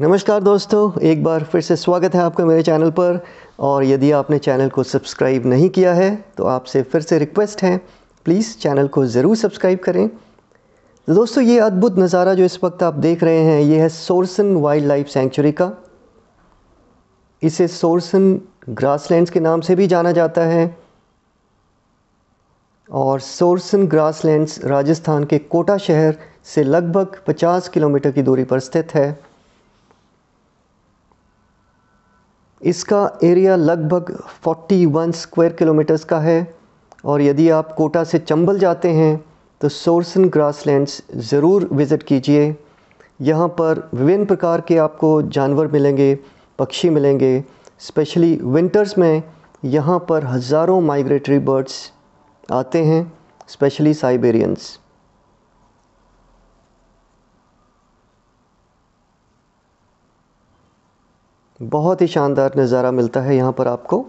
नमस्कार दोस्तों एक बार फिर से स्वागत है आपका मेरे चैनल पर और यदि आपने चैनल को सब्सक्राइब नहीं किया है तो आपसे फिर से रिक्वेस्ट है प्लीज़ चैनल को ज़रूर सब्सक्राइब करें दोस्तों ये अद्भुत नज़ारा जो इस वक्त आप देख रहे हैं ये है सोरसन वाइल्ड लाइफ सेंचुरी का इसे सोरसन ग्रासलैंड्स के नाम से भी जाना जाता है और सोरसन ग्रासलैंड्स राजस्थान के कोटा शहर से लगभग 50 किलोमीटर की दूरी पर स्थित है इसका एरिया लगभग 41 स्क्वायर किलोमीटर्स का है और यदि आप कोटा से चंबल जाते हैं तो सोरसन ग्रासलैंड्स ज़रूर विज़िट कीजिए यहाँ पर विभिन्न प्रकार के आपको जानवर मिलेंगे पक्षी मिलेंगे स्पेशली विंटर्स में यहाँ पर हज़ारों माइग्रेटरी बर्ड्स आते हैं स्पेशली साइबेरियंस बहुत ही शानदार नज़ारा मिलता है यहाँ पर आपको